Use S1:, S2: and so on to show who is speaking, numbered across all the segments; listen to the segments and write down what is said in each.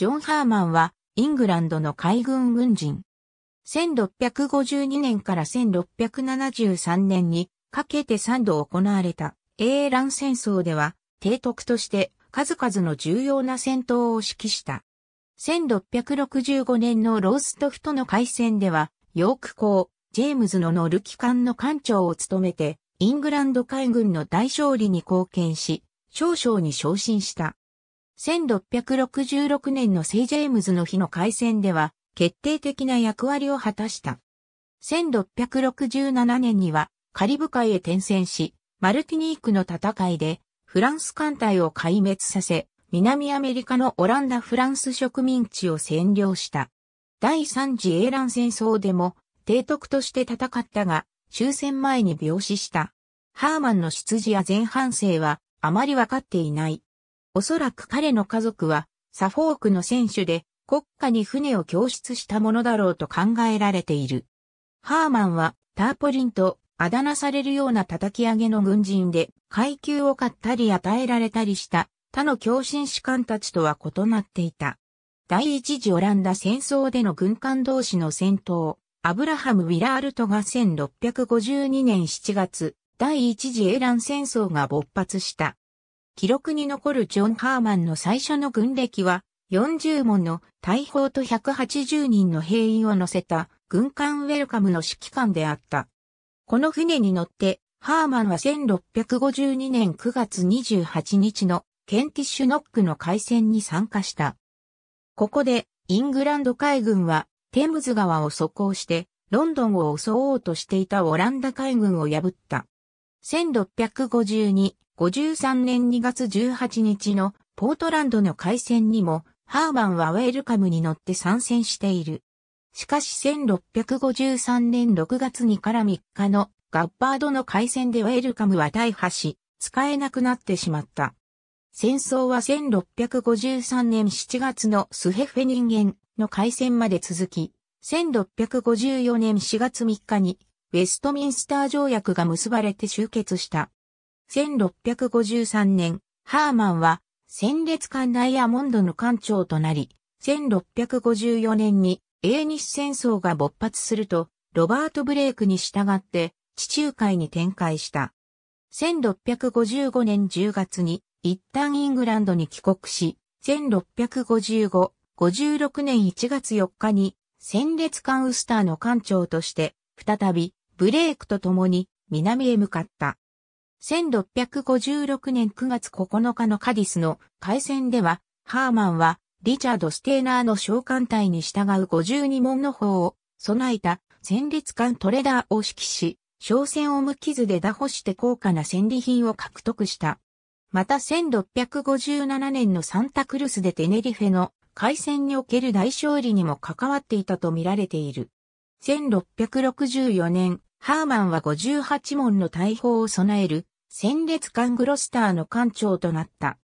S1: ジョン・ハーマンは、イングランドの海軍軍人。1652年から1673年にかけて3度行われた英蘭戦争では、提督として数々の重要な戦闘を指揮した。1665年のローストフとの海戦では、ヨーク港、ジェームズの乗る機関の艦長を務めて、イングランド海軍の大勝利に貢献し、少々に昇進した。1666年のセイ・ジェームズの日の開戦では決定的な役割を果たした。1667年にはカリブ海へ転戦し、マルティニークの戦いでフランス艦隊を壊滅させ、南アメリカのオランダ・フランス植民地を占領した。第三次英乱戦争でも提督として戦ったが、終戦前に病死した。ハーマンの出自や前半生はあまりわかっていない。おそらく彼の家族は、サフォークの選手で、国家に船を供出したものだろうと考えられている。ハーマンは、ターポリンと、あだなされるような叩き上げの軍人で、階級を買ったり与えられたりした、他の共信士官たちとは異なっていた。第一次オランダ戦争での軍艦同士の戦闘、アブラハム・ウィラールトが1652年7月、第一次エラン戦争が勃発した。記録に残るジョン・ハーマンの最初の軍歴は、40門の大砲と180人の兵員を乗せた軍艦ウェルカムの指揮官であった。この船に乗って、ハーマンは1652年9月28日のケンティッシュノックの海戦に参加した。ここで、イングランド海軍は、テムズ川を速行して、ロンドンを襲おうとしていたオランダ海軍を破った。1652 53年2月18日のポートランドの海戦にもハーマンはウェルカムに乗って参戦している。しかし1653年6月にから3日のガッバードの海戦でウェルカムは大破し、使えなくなってしまった。戦争は1653年7月のスヘフェ人間の海戦まで続き、1654年4月3日にウェストミンスター条約が結ばれて終結した。1653年、ハーマンは、戦列艦ダイヤモンドの艦長となり、1654年に英日戦争が勃発すると、ロバート・ブレイクに従って地中海に展開した。1655年10月に一旦イングランドに帰国し、1655、56年1月4日に戦列艦ウスターの艦長として、再びブレイクと共に南へ向かった。1656年9月9日のカディスの海戦では、ハーマンは、リチャード・ステーナーの召喚隊に従う52門の砲を備えた戦列艦トレダーを指揮し、商船を無傷で打破して高価な戦利品を獲得した。また1657年のサンタクルスでテネリフェの海戦における大勝利にも関わっていたと見られている。1664年、ハーマンは58門の大砲を備える戦列艦グロスターの艦長となった。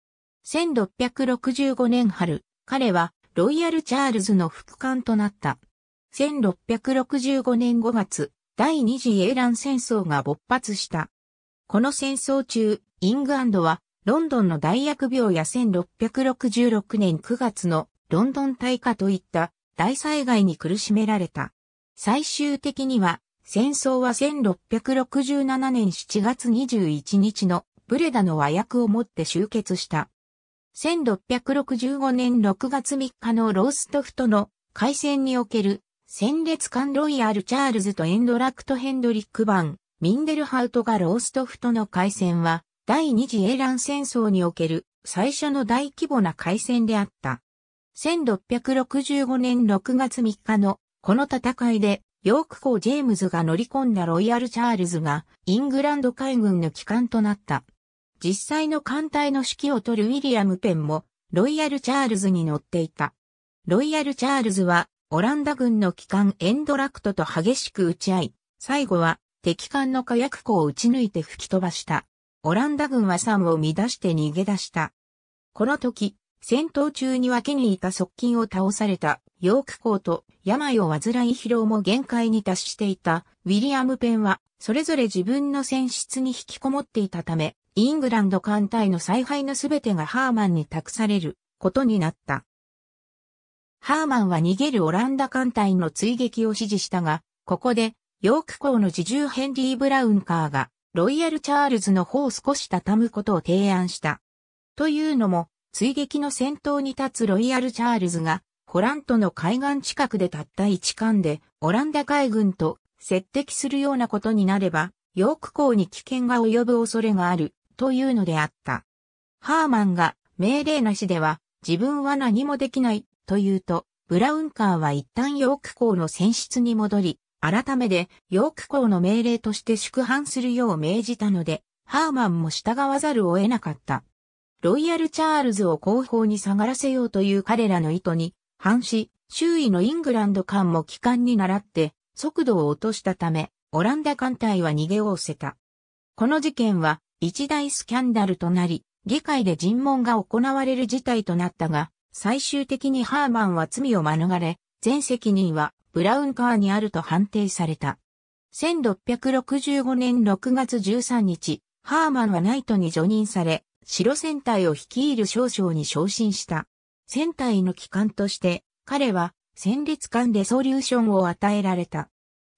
S1: 1665年春、彼はロイヤル・チャールズの副艦となった。1665年5月、第二次英ン戦争が勃発した。この戦争中、イングランドはロンドンの大疫病や1666年9月のロンドン大火といった大災害に苦しめられた。最終的には戦争は1667年7月21日のブレダの和訳をもって終結した。1665年6月3日のローストフトの海戦における戦列艦ロイヤル・チャールズとエンドラクト・ヘンドリックバン、ミンデルハウトがローストフトの海戦は、第二次英ン戦争における最初の大規模な海戦であった。1665年6月3日のこの戦いでヨーク校ジェームズが乗り込んだロイヤルチャールズがイングランド海軍の機関となった。実際の艦隊の指揮を取るウィリアム・ペンもロイヤルチャールズに乗っていた。ロイヤルチャールズはオランダ軍の機関エンドラクトと激しく打ち合い、最後は敵艦の火薬庫を撃ち抜いて吹き飛ばした。オランダ軍はサムを乱して逃げ出した。この時、戦闘中に脇にいた側近を倒されたヨーク校と病を患い疲労も限界に達していたウィリアム・ペンは、それぞれ自分の選出に引きこもっていたため、イングランド艦隊の采配のすべてがハーマンに託されることになった。ハーマンは逃げるオランダ艦隊の追撃を指示したが、ここで、ヨーク校の自重ヘンリー・ブラウンカーが、ロイヤル・チャールズの方を少し畳むことを提案した。というのも、追撃の先頭に立つロイヤル・チャールズが、オラントの海岸近くでたった一艦で、オランダ海軍と接敵するようなことになれば、ヨーク港に危険が及ぶ恐れがある、というのであった。ハーマンが、命令なしでは、自分は何もできない、というと、ブラウンカーは一旦ヨーク港の船室に戻り、改めてヨーク港の命令として宿泊するよう命じたので、ハーマンも従わざるを得なかった。ロイヤル・チャールズを後方に下がらせようという彼らの意図に反し、周囲のイングランド艦も機関に倣って速度を落としたため、オランダ艦隊は逃げをおせた。この事件は一大スキャンダルとなり、議会で尋問が行われる事態となったが、最終的にハーマンは罪を免れ、全責任はブラウンカーにあると判定された。1665年6月13日、ハーマンはナイトに除任され、白戦隊を率いる少将に昇進した。船体の機関として、彼は戦列艦でソリューションを与えられた。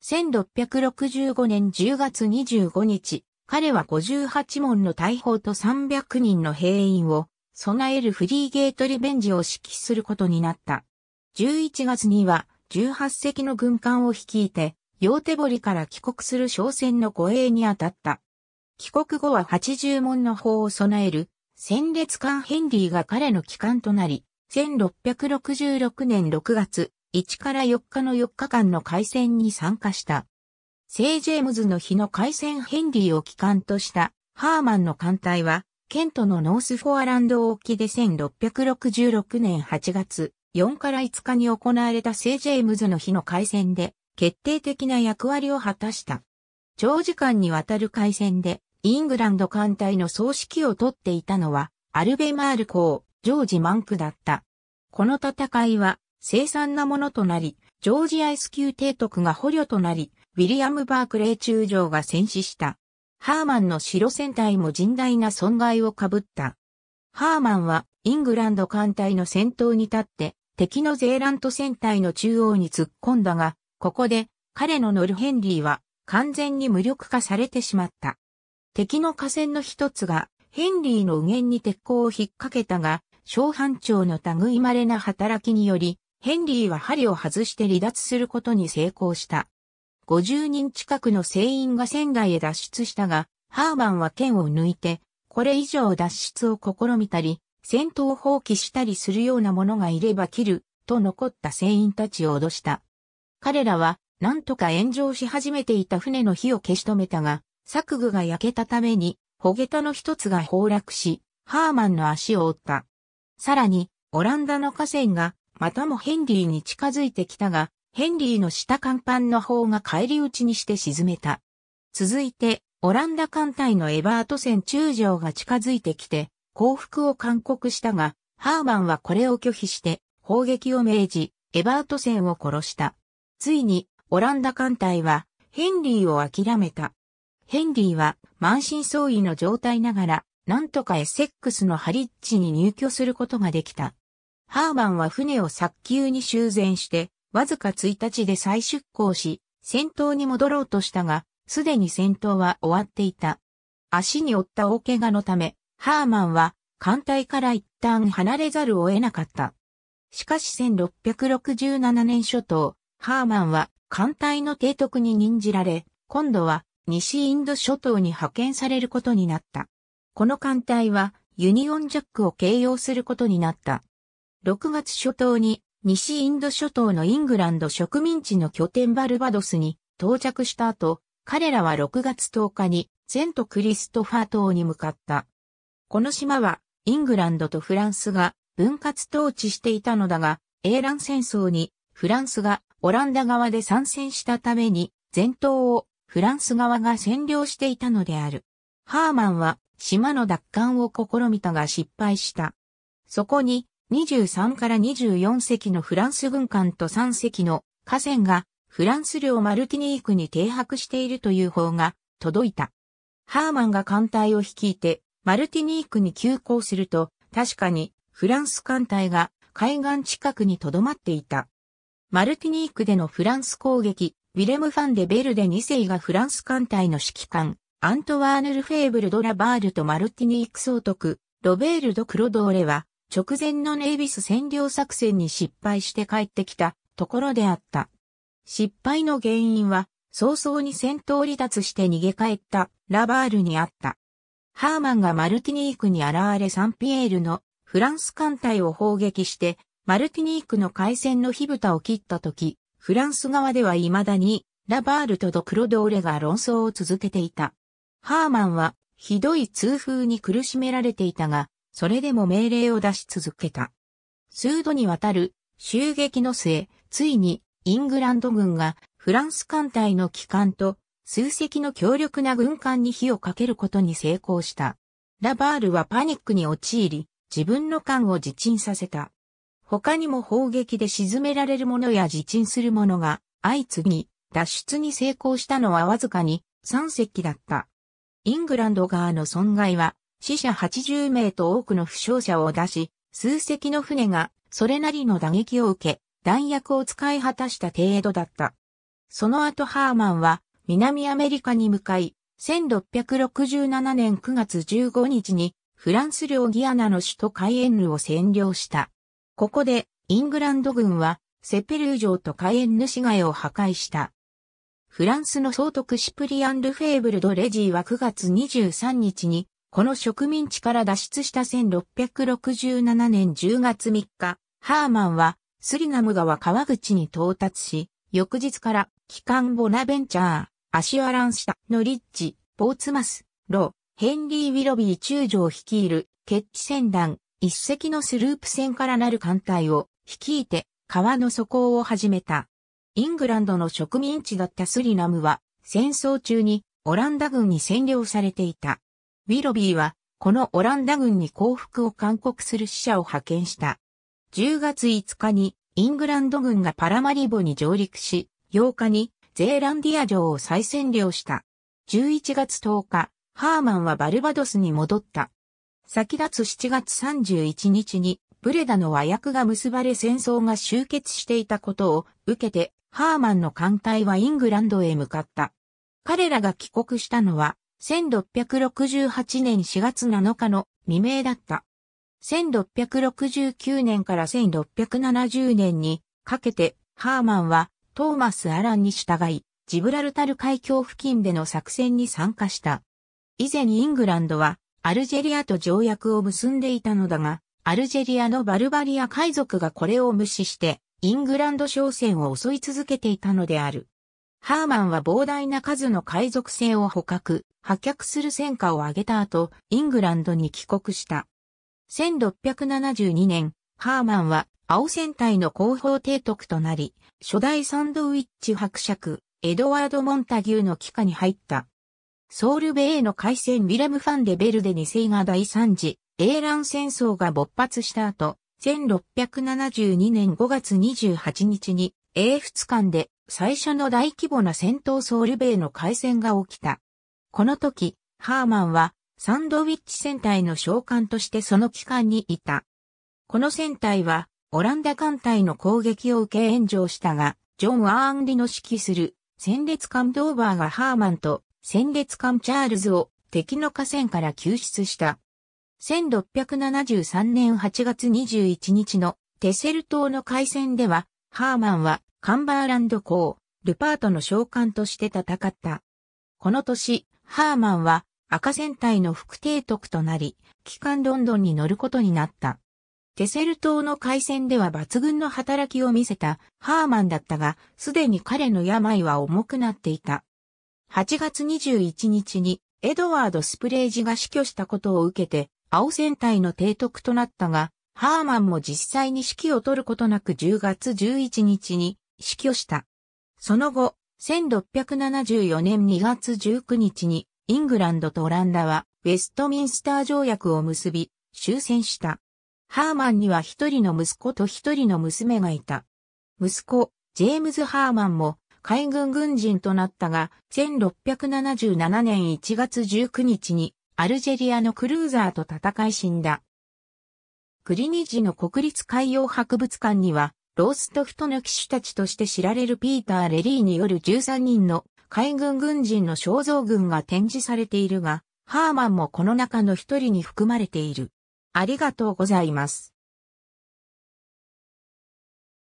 S1: 1665年10月25日、彼は58門の大砲と300人の兵員を備えるフリーゲートリベンジを指揮することになった。11月には18隻の軍艦を率いて、ヨーテボリから帰国する商船の護衛に当たった。帰国後は80門の砲を備える、戦列艦ヘンリーが彼の機関となり、1666年6月、1から4日の4日間の海戦に参加した。聖ジェームズの日の海戦ヘンリーを機関としたハーマンの艦隊は、ケントのノースフォアランド沖で1666年8月、4から5日に行われた聖ジェームズの日の海戦で、決定的な役割を果たした。長時間にわたる海戦で、イングランド艦隊の総指揮をとっていたのは、アルベマール公、ジョージ・マンクだった。この戦いは、凄惨なものとなり、ジョージアイス級提督が捕虜となり、ウィリアム・バークレー中将が戦死した。ハーマンの白戦隊も甚大な損害をかぶった。ハーマンはイングランド艦隊の先頭に立って敵のゼーラント戦隊の中央に突っ込んだが、ここで彼の乗るヘンリーは完全に無力化されてしまった。敵の河川の一つがヘンリーの右舷に鉄鋼を引っ掛けたが、小班長の類稀な働きにより、ヘンリーは針を外して離脱することに成功した。50人近くの船員が船外へ脱出したが、ハーマンは剣を抜いて、これ以上脱出を試みたり、戦闘放棄したりするような者がいれば切る、と残った船員たちを脅した。彼らは、なんとか炎上し始めていた船の火を消し止めたが、作具が焼けたために、ほげたの一つが崩落し、ハーマンの足を折った。さらに、オランダの河川が、またもヘンリーに近づいてきたが、ヘンリーの下甲板の方が返り討ちにして沈めた。続いて、オランダ艦隊のエバート船中将が近づいてきて、降伏を勧告したが、ハーマンはこれを拒否して、砲撃を命じ、エバート船を殺した。ついに、オランダ艦隊は、ヘンリーを諦めた。ヘンリーは、満身創痍の状態ながら、なんとかエセックスのハリッチに入居することができた。ハーマンは船を早急に修繕して、わずか1日で再出港し、戦闘に戻ろうとしたが、すでに戦闘は終わっていた。足に負った大怪我のため、ハーマンは艦隊から一旦離れざるを得なかった。しかし1667年初頭、ハーマンは艦隊の提督に任じられ、今度は西インド諸島に派遣されることになった。この艦隊はユニオンジャックを形容することになった。6月初頭に西インド諸島のイングランド植民地の拠点バルバドスに到着した後、彼らは6月10日にセントクリストファー島に向かった。この島はイングランドとフランスが分割統治していたのだが、英蘭戦争にフランスがオランダ側で参戦したために、全島をフランス側が占領していたのである。ハーマンは島の奪還を試みたが失敗した。そこに、23から24隻のフランス軍艦と3隻の河川がフランス領マルティニークに停泊しているという方が届いた。ハーマンが艦隊を率いてマルティニークに急行すると確かにフランス艦隊が海岸近くに留まっていた。マルティニークでのフランス攻撃、ウィレム・ファンデ・ベルデ2世がフランス艦隊の指揮官、アントワーヌ・ルフェーブル・ド・ラバールとマルティニーク総督、ロベール・ド・クロドーレは、直前のネイビス占領作戦に失敗して帰ってきたところであった。失敗の原因は、早々に戦闘離脱して逃げ帰ったラバールにあった。ハーマンがマルティニークに現れサンピエールのフランス艦隊を砲撃して、マルティニークの海戦の火蓋を切った時、フランス側では未だにラバールとドクロドーレが論争を続けていた。ハーマンは、ひどい痛風に苦しめられていたが、それでも命令を出し続けた。数度にわたる襲撃の末、ついにイングランド軍がフランス艦隊の機関と数隻の強力な軍艦に火をかけることに成功した。ラバールはパニックに陥り、自分の艦を自沈させた。他にも砲撃で沈められるものや自沈するものが相次ぎ、脱出に成功したのはわずかに3隻だった。イングランド側の損害は、死者80名と多くの負傷者を出し、数隻の船がそれなりの打撃を受け、弾薬を使い果たした程度だった。その後ハーマンは南アメリカに向かい、1667年9月15日にフランス領ギアナの首都カイエンヌを占領した。ここでイングランド軍はセペルー城とカイエンヌ市街を破壊した。フランスの総督シプリアン・ルフェーブルド・レジーは9月23日に、この植民地から脱出した1667年10月3日、ハーマンはスリナム川川口に到達し、翌日から、機関ボナベンチャー、アシュアランスタ、ノリッジ、ポーツマス、ロヘンリー・ウィロビー中将率いる、決起船団、一隻のスループ船からなる艦隊を、率いて、川の底を始めた。イングランドの植民地だったスリナムは、戦争中にオランダ軍に占領されていた。ウィロビーは、このオランダ軍に降伏を勧告する使者を派遣した。10月5日にイングランド軍がパラマリボに上陸し、8日にゼーランディア城を再占領した。11月10日、ハーマンはバルバドスに戻った。先立つ7月31日にブレダの和訳が結ばれ戦争が終結していたことを受けて、ハーマンの艦隊はイングランドへ向かった。彼らが帰国したのは、1668年4月7日の未明だった。1669年から1670年にかけて、ハーマンはトーマス・アランに従い、ジブラルタル海峡付近での作戦に参加した。以前イングランドはアルジェリアと条約を結んでいたのだが、アルジェリアのバルバリア海賊がこれを無視して、イングランド商船を襲い続けていたのである。ハーマンは膨大な数の海賊船を捕獲、破却する戦果を挙げた後、イングランドに帰国した。1672年、ハーマンは青戦隊の広報提督となり、初代サンドウィッチ伯爵、エドワード・モンタギューの帰下に入った。ソウルベイの海戦ウィレム・ファンデ・ベルデ2世が第3次、英ン戦争が勃発した後、1672年5月28日に、英仏間で最初の大規模な戦闘ソウルベイの海戦が起きた。この時、ハーマンはサンドウィッチ戦隊の召喚としてその機関にいた。この戦隊はオランダ艦隊の攻撃を受け炎上したが、ジョン・アーンリの指揮する戦列艦ドーバーがハーマンと戦列艦チャールズを敵の河川から救出した。1673年8月21日のテセル島の海戦では、ハーマンはカンバーランド港、ルパートの召喚として戦った。この年、ハーマンは赤戦隊の副提督となり、機関ロンドンに乗ることになった。テセル島の海戦では抜群の働きを見せたハーマンだったが、すでに彼の病は重くなっていた。8月21日にエドワード・スプレージが死去したことを受けて、青戦隊の提督となったが、ハーマンも実際に指揮を取ることなく10月11日に死去した。その後、1674年2月19日に、イングランドとオランダは、ウェストミンスター条約を結び、終戦した。ハーマンには一人の息子と一人の娘がいた。息子、ジェームズ・ハーマンも、海軍軍人となったが、1677年1月19日にアルジェリアのクルーザーと戦い死んだ。クリニジの国立海洋博物館には、ローストフトの騎手たちとして知られるピーター・レリーによる13人の海軍軍人の肖像群が展示されているが、ハーマンもこの中の一人に含まれている。ありがとうございます。